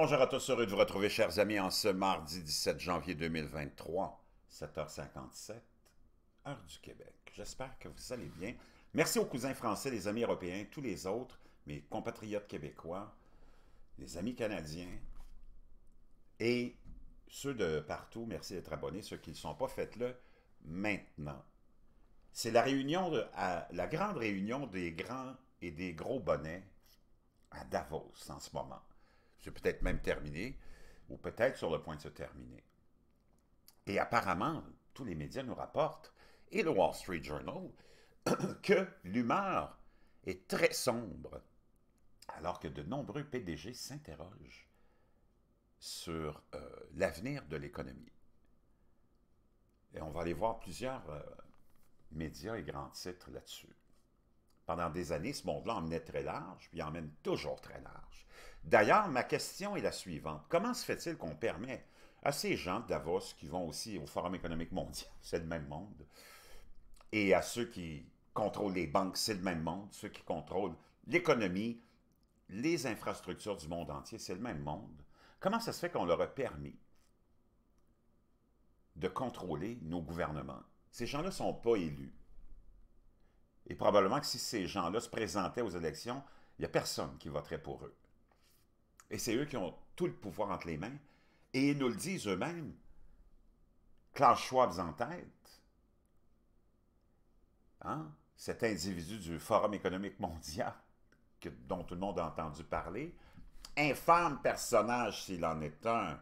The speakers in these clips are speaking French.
bonjour à tous, heureux de vous retrouver, chers amis, en ce mardi 17 janvier 2023, 7h57, heure du Québec. J'espère que vous allez bien. Merci aux cousins français, les amis européens, tous les autres, mes compatriotes québécois, les amis canadiens et ceux de partout. Merci d'être abonnés. Ceux qui ne sont pas, faites-le maintenant. C'est la réunion, de, la grande réunion des grands et des gros bonnets à Davos en ce moment. C'est peut-être même terminé, ou peut-être sur le point de se terminer. Et apparemment, tous les médias nous rapportent, et le Wall Street Journal, que l'humeur est très sombre, alors que de nombreux PDG s'interrogent sur euh, l'avenir de l'économie. Et on va aller voir plusieurs euh, médias et grands titres là-dessus. Pendant des années, ce monde-là emmenait très large, puis il emmène toujours très large. D'ailleurs, ma question est la suivante. Comment se fait-il qu'on permet à ces gens de Davos qui vont aussi au Forum économique mondial, c'est le même monde, et à ceux qui contrôlent les banques, c'est le même monde, ceux qui contrôlent l'économie, les infrastructures du monde entier, c'est le même monde. Comment ça se fait qu'on leur a permis de contrôler nos gouvernements? Ces gens-là ne sont pas élus. Et probablement que si ces gens-là se présentaient aux élections, il n'y a personne qui voterait pour eux. Et c'est eux qui ont tout le pouvoir entre les mains. Et ils nous le disent eux-mêmes. Klaus Schwab en tête. Hein? Cet individu du Forum économique mondial dont tout le monde a entendu parler. Infâme personnage s'il en est un.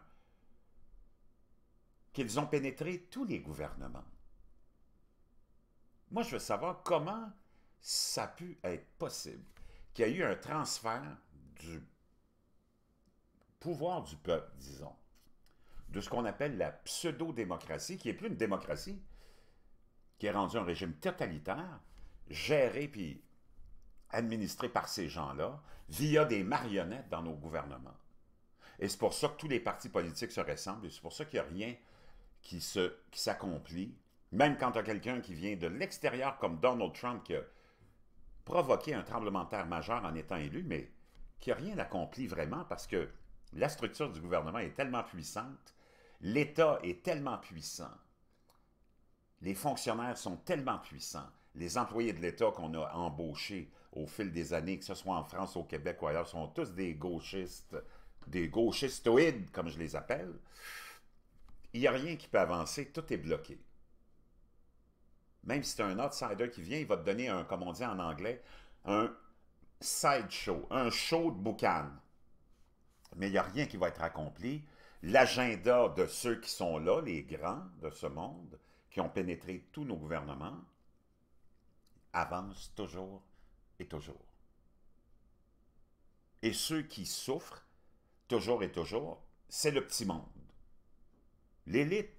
Qu'ils ont pénétré tous les gouvernements. Moi, je veux savoir comment ça a pu être possible qu'il y ait eu un transfert du pouvoir du peuple, disons, de ce qu'on appelle la pseudo-démocratie, qui n'est plus une démocratie, qui est rendue un régime totalitaire, géré puis administré par ces gens-là, via des marionnettes dans nos gouvernements. Et c'est pour ça que tous les partis politiques se ressemblent, et c'est pour ça qu'il n'y a rien qui s'accomplit, même quand il y a quelqu'un qui vient de l'extérieur, comme Donald Trump, qui a provoqué un tremblement terre majeur en étant élu, mais qui n'a rien accompli vraiment parce que la structure du gouvernement est tellement puissante, l'État est tellement puissant, les fonctionnaires sont tellement puissants, les employés de l'État qu'on a embauchés au fil des années, que ce soit en France, au Québec ou ailleurs, sont tous des gauchistes, des gauchistoïdes, comme je les appelle. Il n'y a rien qui peut avancer, tout est bloqué. Même si tu un outsider qui vient, il va te donner un, comme on dit en anglais, un sideshow, un show de boucan mais il n'y a rien qui va être accompli. L'agenda de ceux qui sont là, les grands de ce monde, qui ont pénétré tous nos gouvernements, avance toujours et toujours. Et ceux qui souffrent, toujours et toujours, c'est le petit monde. L'élite,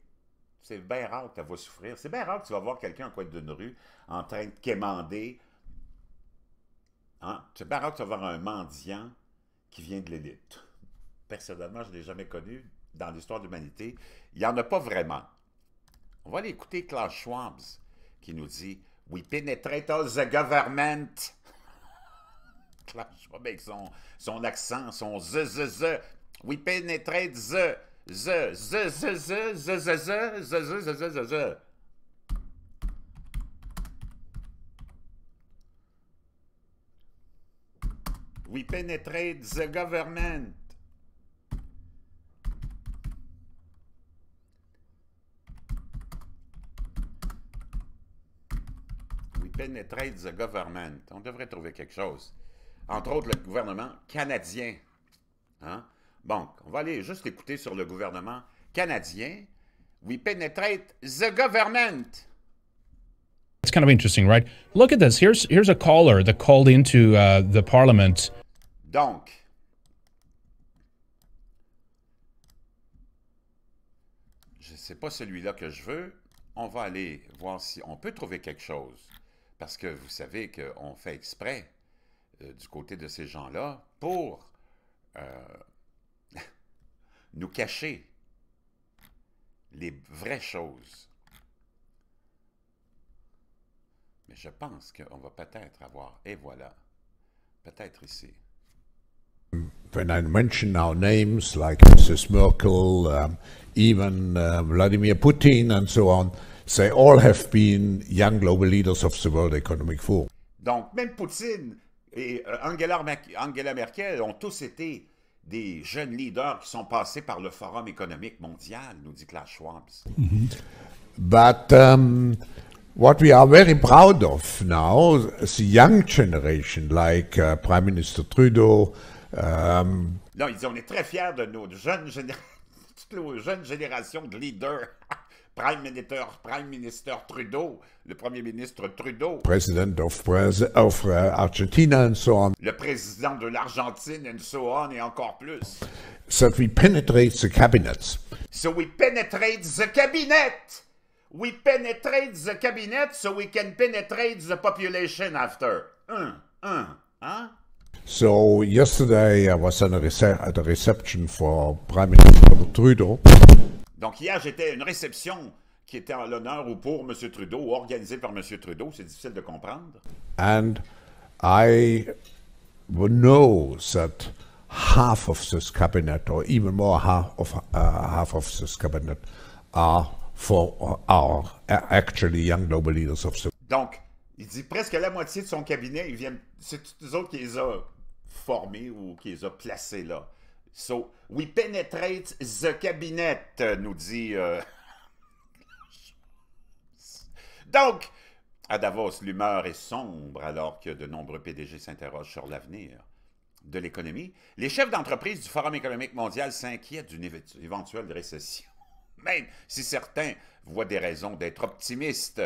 c'est bien rare que tu vas souffrir. C'est bien rare que tu vas voir quelqu'un en coin d'une rue en train de quémander. Hein? C'est bien rare que tu vas voir un mendiant qui vient de l'élite personnellement, je ne l'ai jamais connu dans l'histoire de l'humanité. Il n'y en a pas vraiment. On va aller écouter Klaus Schwab qui nous dit We penetrate all the government. Klaus Schwab avec son, son accent, son ze ze ze. We penetrate the. The, the, the, the, the, the, the, the, the, the, the. We penetrate the government. On devrait trouver quelque chose. Entre autres, le gouvernement canadien. Hein? Bon, on va aller juste écouter sur le gouvernement canadien. We penetrate the government. It's kind of interesting, right? Look at this. Here's, here's a caller that called into uh, the parliament. Donc, je sais pas celui-là que je veux. On va aller voir si on peut trouver quelque chose. Parce que vous savez qu'on fait exprès euh, du côté de ces gens-là pour euh, nous cacher les vraies choses. Mais je pense qu'on va peut-être avoir, et voilà, peut-être ici. When I mention our names like Mrs. Merkel, um, even uh, Vladimir Putin and so on, They all have been young global leaders of the World Economic Forum. Donc, même Poutine et euh, Angela, Angela Merkel ont tous été des jeunes leaders qui sont passés par le Forum économique mondial, nous dit Klaus Schwab. Mm-hmm. But um, what we are very proud of now, the young generation, like uh, Prime Minister Trudeau. Um, non, ils disent, on est très fiers de nos jeunes, géné nos jeunes générations de leaders. Prime Minister, Prime Minister Trudeau, le Premier ministre Trudeau. President of, pres of uh, Argentina and so on. Le président de l'Argentine and so et encore plus. So we penetrate the cabinets. So we penetrate the cabinet. We penetrate the cabinet so we can penetrate the population after. Hein? So yesterday I was at a reception for Prime Minister Trudeau. Donc hier, j'étais à une réception qui était en l'honneur ou pour M. Trudeau, organisée par M. Trudeau. C'est difficile de comprendre. And I know that half of this cabinet, or even more half of, uh, half of this cabinet, are for are actually young noble leaders of the. Donc, il dit presque la moitié de son cabinet, ils viennent, c'est tous autres qui les ont formés ou qui les ont placés là. So, we penetrate the cabinet, euh, nous dit. Euh, Donc, à Davos, l'humeur est sombre alors que de nombreux PDG s'interrogent sur l'avenir de l'économie. Les chefs d'entreprise du Forum économique mondial s'inquiètent d'une éventuelle récession, même si certains voient des raisons d'être optimistes.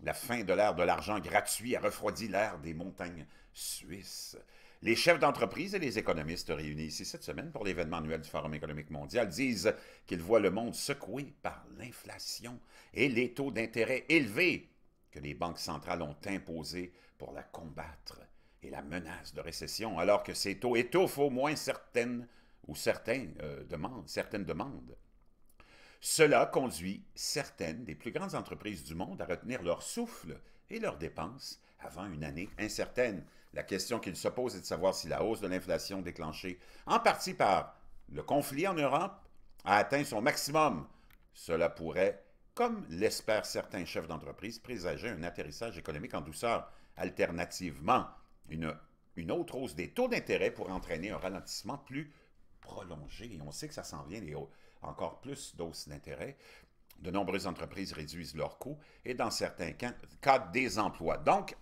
La fin de l'ère de l'argent gratuit a refroidi l'air des montagnes suisses. Les chefs d'entreprise et les économistes réunis ici cette semaine pour l'événement annuel du Forum économique mondial disent qu'ils voient le monde secoué par l'inflation et les taux d'intérêt élevés que les banques centrales ont imposés pour la combattre et la menace de récession, alors que ces taux étouffent au moins certaines ou certaines, euh, demandes, certaines demandes. Cela conduit certaines des plus grandes entreprises du monde à retenir leur souffle et leurs dépenses avant une année incertaine. La question qu'il se pose est de savoir si la hausse de l'inflation déclenchée en partie par le conflit en Europe a atteint son maximum. Cela pourrait, comme l'espèrent certains chefs d'entreprise, présager un atterrissage économique en douceur. Alternativement, une, une autre hausse des taux d'intérêt pourrait entraîner un ralentissement plus prolongé. Et on sait que ça s'en vient, les encore plus d'hausses d'intérêt. De nombreuses entreprises réduisent leurs coûts et dans certains cas, cas des emplois. Donc,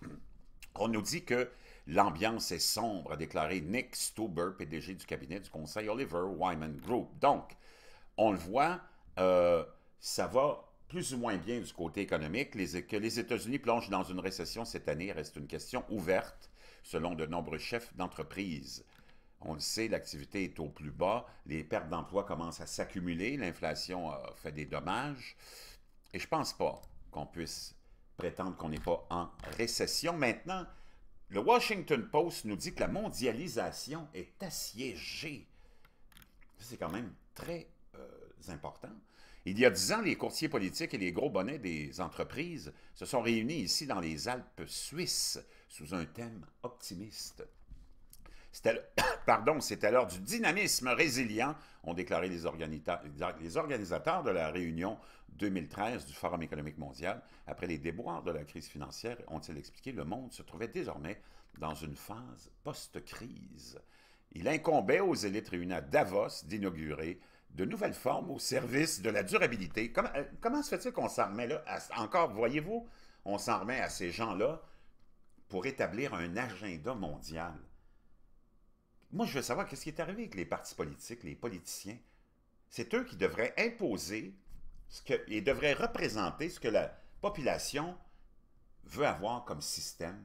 on nous dit que L'ambiance est sombre, a déclaré Nick Stuber, PDG du cabinet du conseil Oliver Wyman Group. Donc, on le voit, euh, ça va plus ou moins bien du côté économique. Les, que les États-Unis plongent dans une récession cette année reste une question ouverte, selon de nombreux chefs d'entreprise. On le sait, l'activité est au plus bas, les pertes d'emplois commencent à s'accumuler, l'inflation fait des dommages, et je pense pas qu'on puisse prétendre qu'on n'est pas en récession. Maintenant, le Washington Post nous dit que la mondialisation est assiégée. C'est quand même très euh, important. Il y a dix ans, les courtiers politiques et les gros bonnets des entreprises se sont réunis ici dans les Alpes suisses sous un thème optimiste. Pardon, c'est alors du dynamisme résilient, ont déclaré les, les organisateurs de la réunion 2013 du Forum économique mondial. Après les déboires de la crise financière, ont-ils expliqué, le monde se trouvait désormais dans une phase post-crise. Il incombait aux élites réunies à Davos d'inaugurer de nouvelles formes au service de la durabilité. Comment, euh, se fait-il qu'on s'en remet là? encore, voyez-vous, on s'en remet à ces gens-là pour établir un agenda mondial. Moi, je veux savoir qu'est-ce qui est arrivé avec les partis politiques, les politiciens. C'est eux qui devraient imposer ce que, et devraient représenter ce que la population veut avoir comme système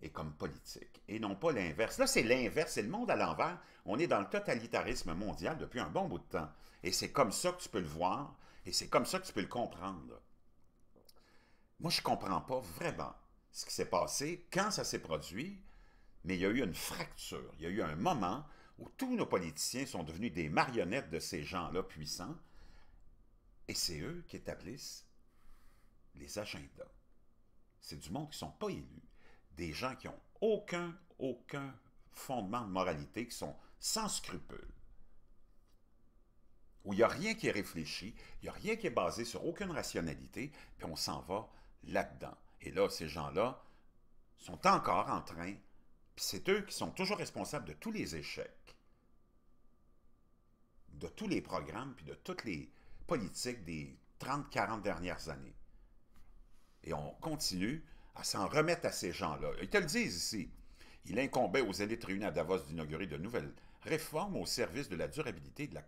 et comme politique, et non pas l'inverse. Là, c'est l'inverse, c'est le monde à l'envers. On est dans le totalitarisme mondial depuis un bon bout de temps. Et c'est comme ça que tu peux le voir, et c'est comme ça que tu peux le comprendre. Moi, je ne comprends pas vraiment ce qui s'est passé, quand ça s'est produit, mais il y a eu une fracture, il y a eu un moment où tous nos politiciens sont devenus des marionnettes de ces gens-là puissants, et c'est eux qui établissent les agendas. C'est du monde qui ne sont pas élus, des gens qui n'ont aucun, aucun fondement de moralité, qui sont sans scrupules, où il n'y a rien qui est réfléchi, il n'y a rien qui est basé sur aucune rationalité, puis on s'en va là-dedans. Et là, ces gens-là sont encore en train puis c'est eux qui sont toujours responsables de tous les échecs, de tous les programmes, puis de toutes les politiques des 30-40 dernières années. Et on continue à s'en remettre à ces gens-là. Ils te le disent ici. Il incombait aux élites réunies à Davos d'inaugurer de nouvelles réformes au service de la durabilité et de la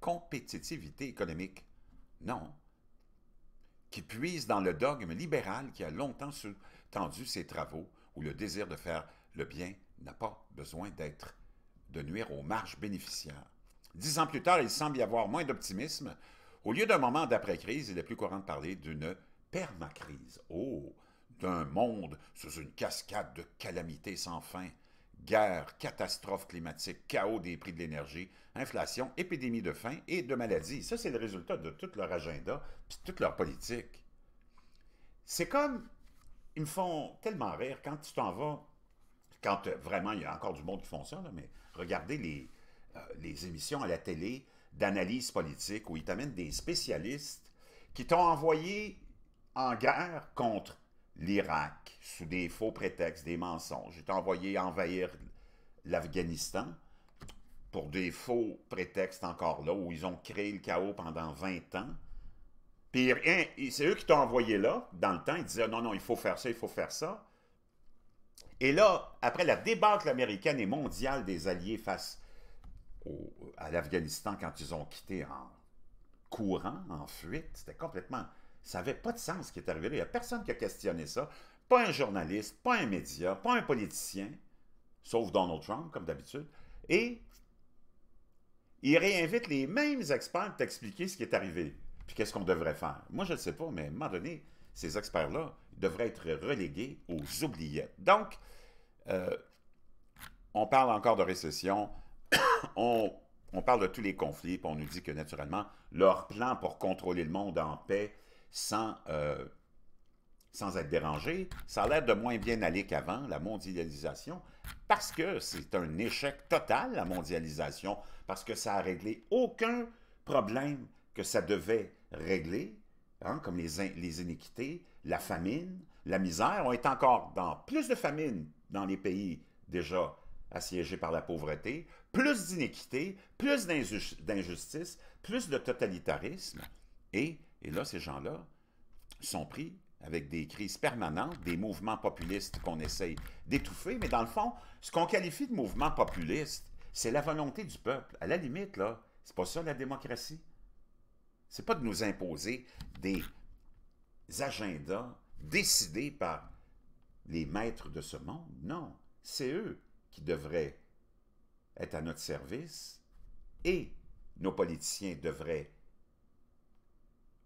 compétitivité économique. Non. Qui puisent dans le dogme libéral qui a longtemps sous-tendu ses travaux ou le désir de faire le bien n'a pas besoin d'être de nuire aux marges bénéficiaires. Dix ans plus tard, il semble y avoir moins d'optimisme. Au lieu d'un moment d'après-crise, il est plus courant de parler d'une permacrise. Oh, d'un monde sous une cascade de calamités sans fin. Guerre, catastrophe climatique, chaos des prix de l'énergie, inflation, épidémie de faim et de maladies. Ça, c'est le résultat de tout leur agenda puis toute leur politique. C'est comme. Ils me font tellement rire quand tu t'en vas quand euh, vraiment, il y a encore du monde qui fonctionne mais regardez les, euh, les émissions à la télé d'analyse politique où ils t'amènent des spécialistes qui t'ont envoyé en guerre contre l'Irak sous des faux prétextes, des mensonges. Ils t'ont envoyé envahir l'Afghanistan pour des faux prétextes encore là, où ils ont créé le chaos pendant 20 ans. Puis c'est eux qui t'ont envoyé là, dans le temps, ils disaient non, non, il faut faire ça, il faut faire ça. Et là, après la débâcle américaine et mondiale des Alliés face à l'Afghanistan quand ils ont quitté en courant, en fuite, c'était complètement... Ça n'avait pas de sens ce qui est arrivé. Il n'y a personne qui a questionné ça. Pas un journaliste, pas un média, pas un politicien, sauf Donald Trump, comme d'habitude. Et il réinvite les mêmes experts pour t'expliquer ce qui est arrivé. Puis qu'est-ce qu'on devrait faire. Moi, je ne sais pas, mais à un moment donné, ces experts-là devraient être relégués aux oubliettes. Donc, euh, on parle encore de récession, on, parle de tous les conflits, puis on nous dit que naturellement, leur plan pour contrôler le monde en paix sans, euh, sans être dérangé, ça a l'air de moins bien aller qu'avant, la mondialisation, parce que c'est un échec total, la mondialisation, parce que ça a réglé aucun problème que ça devait régler, Hein, comme les, iniquités, la famine, la misère. On est encore dans plus de famine dans les pays déjà assiégés par la pauvreté, plus d'iniquités, plus d'injustice, plus de totalitarisme. Et, là, ces gens-là sont pris avec des crises permanentes, des mouvements populistes qu'on essaye d'étouffer. Mais dans le fond, ce qu'on qualifie de mouvement populiste, c'est la volonté du peuple. À la limite, là, c'est pas ça la démocratie c'est pas de nous imposer des agendas décidés par les maîtres de ce monde. Non, c'est eux qui devraient être à notre service et nos politiciens devraient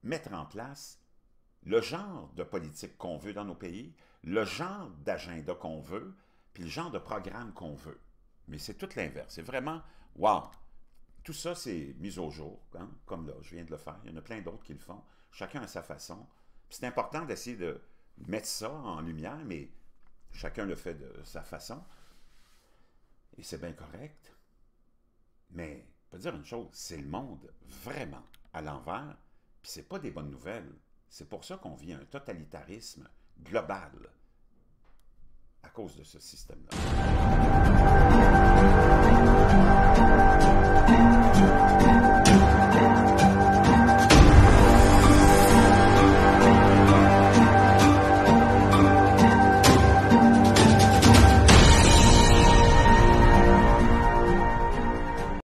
mettre en place le genre de politique qu'on veut dans nos pays, le genre d'agenda qu'on veut, puis le genre de programme qu'on veut. Mais c'est tout l'inverse. C'est vraiment, waouh. Tout ça, c'est mis au jour, hein, comme là, je viens de le faire. Il y en a plein d'autres qui le font, chacun a sa façon. C'est important d'essayer de mettre ça en lumière, mais chacun le fait de sa façon. Et c'est bien correct. Mais, je dire une chose, c'est le monde vraiment à l'envers, puis c'est pas des bonnes nouvelles. C'est pour ça qu'on vit un totalitarisme global à cause de ce système-là.